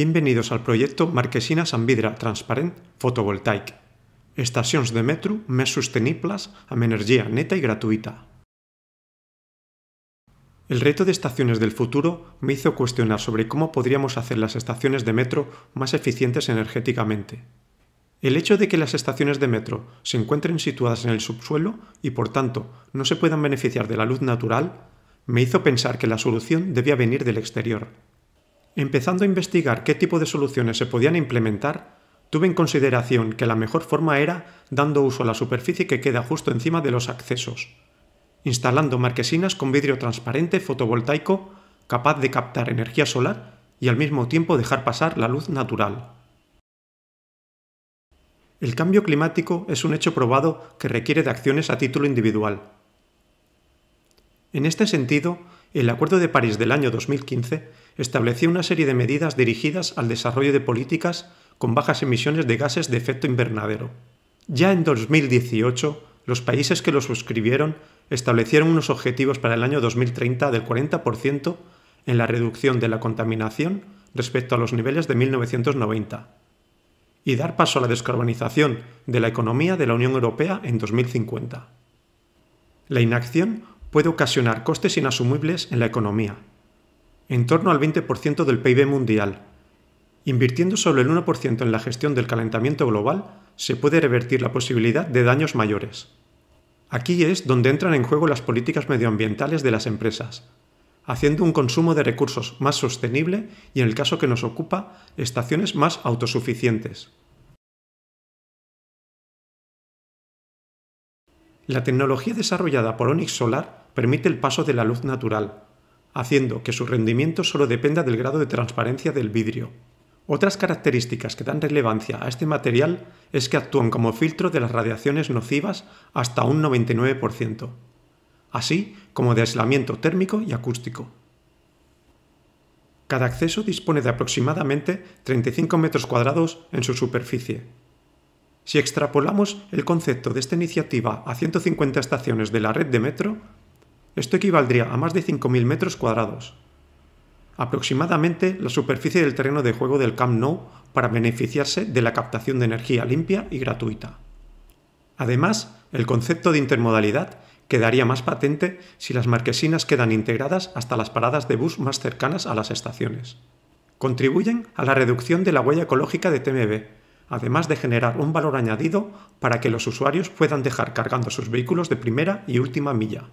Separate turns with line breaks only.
Bienvenidos al proyecto Marquesina San Transparent Photovoltaic. Estaciones de metro más sostenibles a energía neta y gratuita. El reto de estaciones del futuro me hizo cuestionar sobre cómo podríamos hacer las estaciones de metro más eficientes energéticamente. El hecho de que las estaciones de metro se encuentren situadas en el subsuelo y por tanto no se puedan beneficiar de la luz natural, me hizo pensar que la solución debía venir del exterior, Empezando a investigar qué tipo de soluciones se podían implementar, tuve en consideración que la mejor forma era dando uso a la superficie que queda justo encima de los accesos, instalando marquesinas con vidrio transparente fotovoltaico capaz de captar energía solar y al mismo tiempo dejar pasar la luz natural. El cambio climático es un hecho probado que requiere de acciones a título individual. En este sentido, el Acuerdo de París del año 2015 estableció una serie de medidas dirigidas al desarrollo de políticas con bajas emisiones de gases de efecto invernadero. Ya en 2018, los países que lo suscribieron establecieron unos objetivos para el año 2030 del 40% en la reducción de la contaminación respecto a los niveles de 1990 y dar paso a la descarbonización de la economía de la Unión Europea en 2050. La inacción puede ocasionar costes inasumibles en la economía, en torno al 20% del PIB mundial. Invirtiendo solo el 1% en la gestión del calentamiento global, se puede revertir la posibilidad de daños mayores. Aquí es donde entran en juego las políticas medioambientales de las empresas, haciendo un consumo de recursos más sostenible y, en el caso que nos ocupa, estaciones más autosuficientes. La tecnología desarrollada por Onyx Solar permite el paso de la luz natural, haciendo que su rendimiento solo dependa del grado de transparencia del vidrio. Otras características que dan relevancia a este material es que actúan como filtro de las radiaciones nocivas hasta un 99%, así como de aislamiento térmico y acústico. Cada acceso dispone de aproximadamente 35 metros cuadrados en su superficie, si extrapolamos el concepto de esta iniciativa a 150 estaciones de la red de metro, esto equivaldría a más de 5.000 metros cuadrados, aproximadamente la superficie del terreno de juego del Camp Nou para beneficiarse de la captación de energía limpia y gratuita. Además, el concepto de intermodalidad quedaría más patente si las marquesinas quedan integradas hasta las paradas de bus más cercanas a las estaciones. Contribuyen a la reducción de la huella ecológica de TMB, además de generar un valor añadido para que los usuarios puedan dejar cargando sus vehículos de primera y última milla.